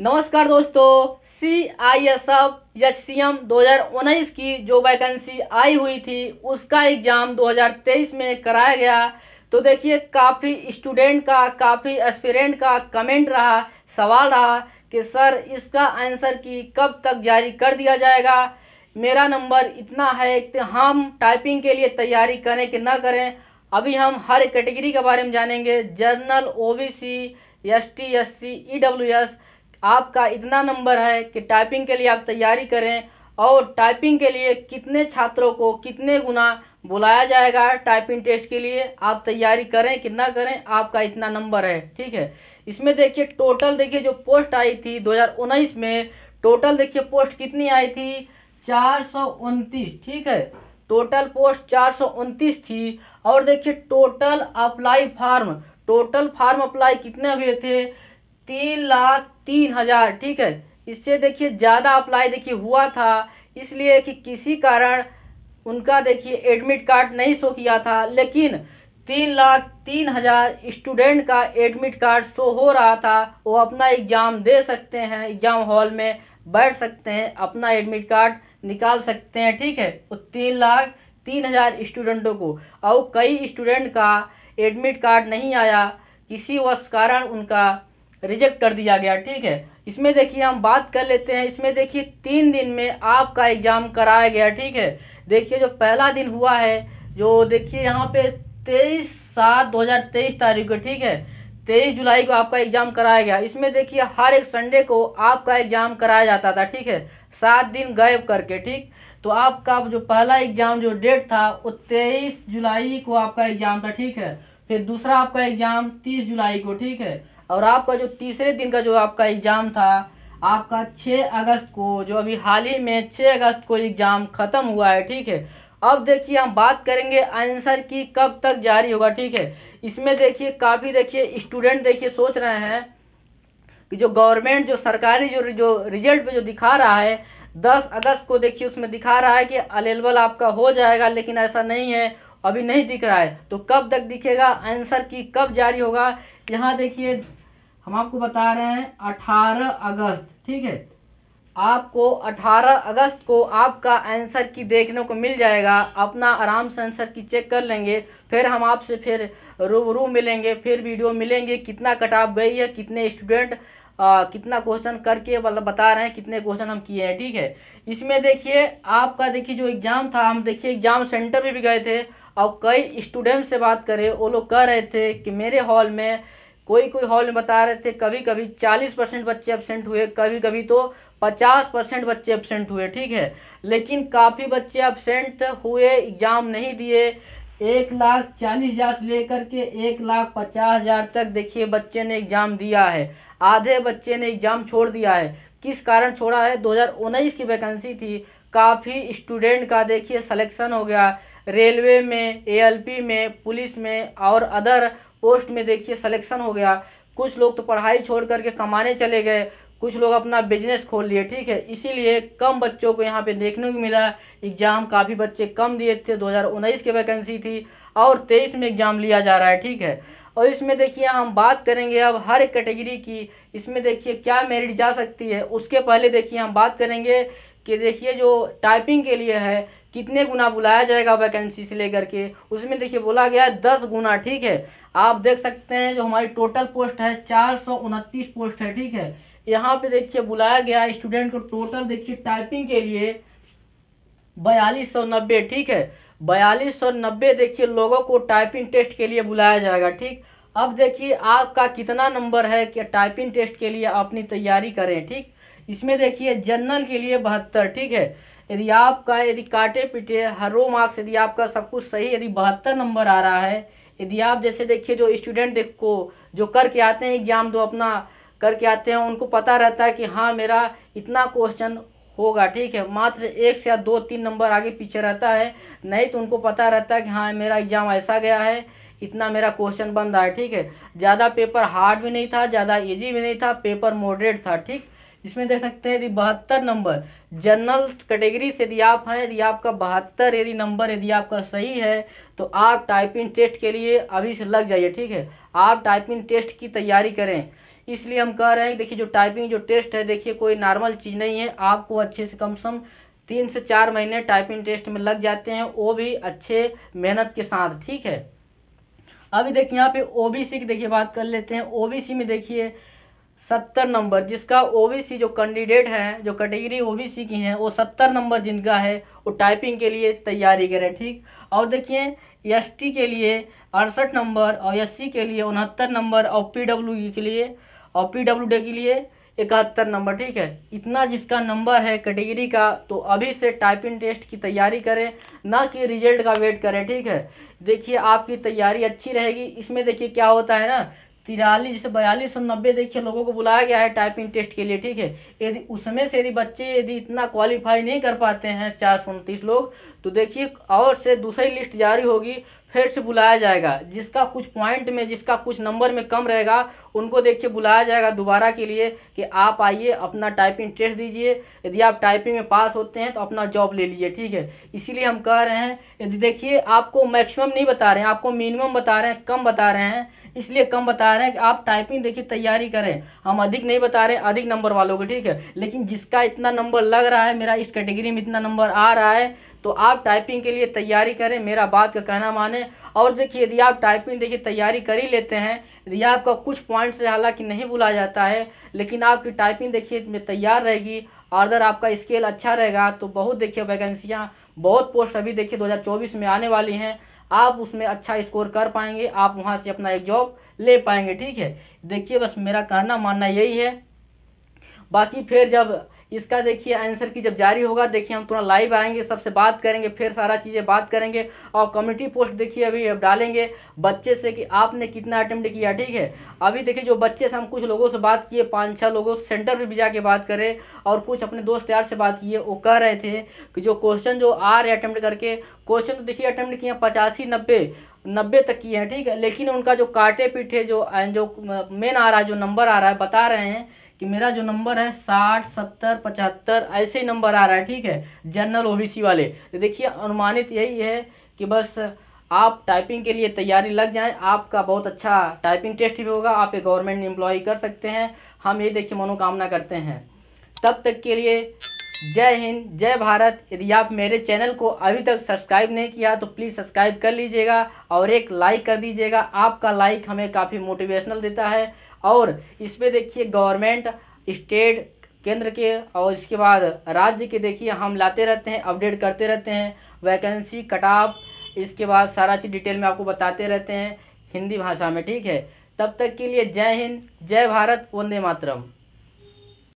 नमस्कार दोस्तों C I S F H C M दो की जो वैकेंसी आई हुई थी उसका एग्ज़ाम 2023 में कराया गया तो देखिए काफ़ी स्टूडेंट का काफ़ी एस्पिरेंट का कमेंट रहा सवाल रहा कि सर इसका आंसर की कब तक जारी कर दिया जाएगा मेरा नंबर इतना है कि हम टाइपिंग के लिए तैयारी करें कि ना करें अभी हम हर कैटेगरी के बारे में जानेंगे general OBC ST SC EWS आपका इतना नंबर है कि टाइपिंग के लिए आप तैयारी करें और टाइपिंग के लिए कितने छात्रों को कितने गुना बुलाया जाएगा टाइपिंग टेस्ट के लिए आप तैयारी करें कितना करें आपका इतना नंबर है ठीक है इसमें देखिए टोटल देखिए जो पोस्ट आई थी दो में टोटल देखिए पोस्ट कितनी आई थी चार ठीक है टोटल पोस्ट चार थी और देखिए total apply form total form apply कितने हुए थे तीन लाख तीन हज़ार ठीक है इससे देखिए ज़्यादा अप्लाई देखिए हुआ था इसलिए कि किसी कारण उनका देखिए एडमिट कार्ड नहीं शो किया था लेकिन तीन लाख तीन हज़ार स्टूडेंट का एडमिट कार्ड शो हो रहा था वो अपना एग्ज़ाम दे सकते हैं एग्ज़ाम हॉल में बैठ सकते हैं अपना एडमिट कार्ड निकाल सकते हैं ठीक है वो तीन लाख तीन हज़ार स्टूडेंटों को और कई स्टूडेंट का एडमिट कार्ड नहीं आया किसी वश कारण उनका रिजेक्ट कर दिया गया ठीक है इसमें देखिए हम बात कर लेते हैं इसमें देखिए तीन दिन में आपका एग्ज़ाम कराया गया ठीक है देखिए जो पहला दिन हुआ है जो देखिए यहाँ पे तेईस सात दो हज़ार तेईस तारीख को ठीक है तेईस जुलाई को आपका एग्ज़ाम कराया गया इसमें देखिए हर एक संडे को आपका एग्ज़ाम कराया जाता था ठीक है सात दिन गायब करके ठीक तो आपका जो पहला एग्ज़ाम जो डेट था वो तेईस जुलाई को आपका एग्ज़ाम था ठीक है फिर दूसरा आपका एग्ज़ाम तीस जुलाई को ठीक है और आपका जो तीसरे दिन का जो आपका एग्ज़ाम था आपका 6 अगस्त को जो अभी हाल ही में 6 अगस्त को एग्ज़ाम ख़त्म हुआ है ठीक है अब देखिए हम बात करेंगे आंसर की कब तक जारी होगा ठीक है इसमें देखिए काफ़ी देखिए स्टूडेंट देखिए सोच रहे हैं कि जो गवर्नमेंट जो सरकारी जो जो रिजल्ट पे जो दिखा रहा है दस अगस्त को देखिए उसमें दिखा रहा है कि अवेलेबल आपका हो जाएगा लेकिन ऐसा नहीं है अभी नहीं दिख रहा है तो कब तक दिखेगा आंसर की कब जारी होगा यहाँ देखिए हम आपको बता रहे हैं 18 अगस्त ठीक है आपको 18 अगस्त को आपका आंसर की देखने को मिल जाएगा अपना आराम से आंसर की चेक कर लेंगे फिर हम आपसे फिर रूबरू मिलेंगे फिर वीडियो मिलेंगे कितना कटाप गई है कितने स्टूडेंट आ, कितना क्वेश्चन करके मतलब बता रहे हैं कितने क्वेश्चन हम किए हैं ठीक है इसमें देखिए आपका देखिए जो एग्ज़ाम था हम देखिए एग्ज़ाम सेंटर में भी गए थे और कई स्टूडेंट से बात करें वो लोग कह रहे थे कि मेरे हॉल में कोई कोई हॉल में बता रहे थे कभी कभी चालीस परसेंट बच्चे एबसेंट हुए कभी कभी तो पचास परसेंट बच्चे एबसेंट हुए ठीक है लेकिन काफ़ी बच्चे एबसेंट हुए एग्ज़ाम नहीं दिए एक लाख चालीस हज़ार से लेकर के एक लाख पचास हज़ार तक देखिए बच्चे ने एग्ज़ाम दिया है आधे बच्चे ने एग्ज़ाम छोड़ दिया है किस कारण छोड़ा है उन्नीस की वैकेंसी थी काफ़ी स्टूडेंट का देखिए सिलेक्शन हो गया रेलवे में एएलपी में पुलिस में और अदर पोस्ट में देखिए सलेक्शन हो गया कुछ लोग तो पढ़ाई छोड़ करके कमाने चले गए कुछ लोग अपना बिजनेस खोल लिए ठीक है इसीलिए कम बच्चों को यहाँ पे देखने को मिला एग्ज़ाम काफ़ी बच्चे कम दिए थे 2019 की वैकेंसी थी और 23 में एग्ज़ाम लिया जा रहा है ठीक है और इसमें देखिए हम बात करेंगे अब हर एक कैटेगरी की इसमें देखिए क्या मेरिट जा सकती है उसके पहले देखिए हम बात करेंगे कि देखिए जो टाइपिंग के लिए है कितने गुना बुलाया जाएगा वैकेंसी से लेकर के उसमें देखिए बोला गया है दस गुना ठीक है आप देख सकते हैं जो हमारी टोटल पोस्ट है चार सौ उनतीस पोस्ट है ठीक है यहाँ पे देखिए बुलाया गया स्टूडेंट को टोटल देखिए टाइपिंग के लिए बयालीस सौ नब्बे ठीक है बयालीस सौ नब्बे देखिए लोगों को टाइपिंग टेस्ट के लिए बुलाया जाएगा ठीक अब देखिए आपका कितना नंबर है कि टाइपिंग टेस्ट के लिए अपनी तैयारी करें ठीक इसमें देखिए जनरल के लिए बहत्तर ठीक है यदि आपका यदि काटे पीटे हरो मार्क्स यदि आपका सब कुछ सही यदि बहत्तर नंबर आ रहा है यदि आप जैसे देखिए जो स्टूडेंट को जो करके आते हैं एग्ज़ाम दो अपना करके आते हैं उनको पता रहता है कि हाँ मेरा इतना क्वेश्चन होगा ठीक है मात्र एक से या दो तीन नंबर आगे पीछे रहता है नहीं तो उनको पता रहता है कि हाँ मेरा एग्ज़ाम ऐसा गया है इतना मेरा क्वेश्चन बन रहा है ठीक है ज़्यादा पेपर हार्ड भी नहीं था ज़्यादा इजी भी नहीं था पेपर मॉडरेट था ठीक जिसमें देख सकते हैं यदि बहत्तर नंबर जनरल कैटेगरी से यदि आप हैं यदि आपका बहत्तर यदि नंबर यदि आपका सही है तो आप टाइपिंग टेस्ट के लिए अभी से लग जाइए ठीक है आप टाइपिंग टेस्ट की तैयारी करें इसलिए हम कह रहे हैं देखिए जो टाइपिंग जो टेस्ट है देखिए कोई नॉर्मल चीज़ नहीं है आपको अच्छे से कम से कम तीन से चार महीने टाइपिंग टेस्ट में लग जाते हैं वो भी अच्छे मेहनत के साथ ठीक है अभी देखिए यहाँ पे ओबीसी की देखिए बात कर लेते हैं ओबीसी में देखिए सत्तर नंबर जिसका ओबीसी जो कैंडिडेट हैं जो कैटेगरी ओबीसी की हैं वो सत्तर नंबर जिनका है वो टाइपिंग के लिए तैयारी करें ठीक और देखिए एसटी के लिए अड़सठ नंबर और एससी के लिए उनहत्तर नंबर और पीडब्ल्यू e के लिए और पीडब्ल्यूडी के लिए इकहत्तर नंबर ठीक है इतना जिसका नंबर है कैटेगरी का तो अभी से टाइपिंग टेस्ट की तैयारी करें ना कि रिजल्ट का वेट करें ठीक है देखिए आपकी तैयारी अच्छी रहेगी इसमें देखिए क्या होता है ना तिरालीस जैसे बयालीस सौ नब्बे देखिए लोगों को बुलाया गया है टाइपिंग टेस्ट के लिए ठीक है यदि उसमें से यदि बच्चे यदि इतना क्वालिफाई नहीं कर पाते हैं चार सौ उनतीस लोग तो देखिए और से दूसरी लिस्ट जारी होगी फिर से बुलाया जाएगा जिसका कुछ पॉइंट में जिसका कुछ नंबर में कम रहेगा उनको देखिए बुलाया जाएगा दोबारा के लिए कि आप आइए अपना टाइपिंग टेस्ट दीजिए यदि आप टाइपिंग में पास होते हैं तो अपना जॉब ले लीजिए ठीक है इसीलिए हम कह रहे हैं यदि देखिए आपको मैक्सिमम नहीं बता रहे हैं आपको मिनिमम बता रहे हैं कम बता रहे हैं इसलिए कम बता रहे हैं कि आप टाइपिंग देखिए तैयारी करें हम अधिक नहीं बता रहे अधिक नंबर वालों को ठीक है लेकिन जिसका इतना नंबर लग रहा है मेरा इस कैटेगरी में इतना नंबर आ रहा है तो आप टाइपिंग के लिए तैयारी करें मेरा बात का कहना माने और देखिए यदि आप टाइपिंग देखिए तैयारी कर ही लेते हैं यदि आपका कुछ पॉइंट्स है हालांकि नहीं भुला जाता है लेकिन आपकी टाइपिंग देखिए इसमें तैयार रहेगी अगर आपका स्केल अच्छा रहेगा तो बहुत देखिए वैकेंसियाँ बहुत पोस्ट अभी देखिए 2024 में आने वाली हैं आप उसमें अच्छा स्कोर कर पाएंगे आप वहाँ से अपना एक जॉब ले पाएंगे ठीक है देखिए बस मेरा कहना मानना यही है बाकी फिर जब इसका देखिए आंसर की जब जारी होगा देखिए हम तुरंत लाइव आएंगे सबसे बात करेंगे फिर सारा चीज़ें बात करेंगे और कम्युनिटी पोस्ट देखिए अभी अब डालेंगे बच्चे से कि आपने कितना अटेम्प्ट किया ठीक है अभी देखिए जो बच्चे से हम कुछ लोगों से बात किए पाँच छः लोगों सेंटर पर भी जाके बात करें और कुछ अपने दोस्त यार से बात किए वो कह रहे थे कि जो क्वेश्चन जो आ रहे अटैम्प्ट करके क्वेश्चन तो देखिए अटैम्प्ट किए पचासी नब्बे नब्बे तक किए हैं ठीक है लेकिन उनका जो काटे पीटे जो जो मेन आ रहा है जो नंबर आ रहा है बता रहे हैं कि मेरा जो नंबर है साठ सत्तर पचहत्तर ऐसे ही नंबर आ रहा है ठीक है जनरल ओबीसी वाले तो देखिए अनुमानित यही है कि बस आप टाइपिंग के लिए तैयारी लग जाए आपका बहुत अच्छा टाइपिंग टेस्ट भी होगा आप एक गवर्नमेंट एम्प्लॉय कर सकते हैं हम ये देखिए मनोकामना करते हैं तब तक के लिए जय हिंद जय भारत यदि आप मेरे चैनल को अभी तक सब्सक्राइब नहीं किया तो प्लीज़ सब्सक्राइब कर लीजिएगा और एक लाइक कर दीजिएगा आपका लाइक हमें काफ़ी मोटिवेशनल देता है और इसमें देखिए गवर्नमेंट स्टेट केंद्र के और इसके बाद राज्य के देखिए हम लाते रहते हैं अपडेट करते रहते हैं वैकेंसी कटाप इसके बाद सारा चीज़ डिटेल में आपको बताते रहते हैं हिंदी भाषा में ठीक है तब तक के लिए जय हिंद जय भारत वंदे मातरम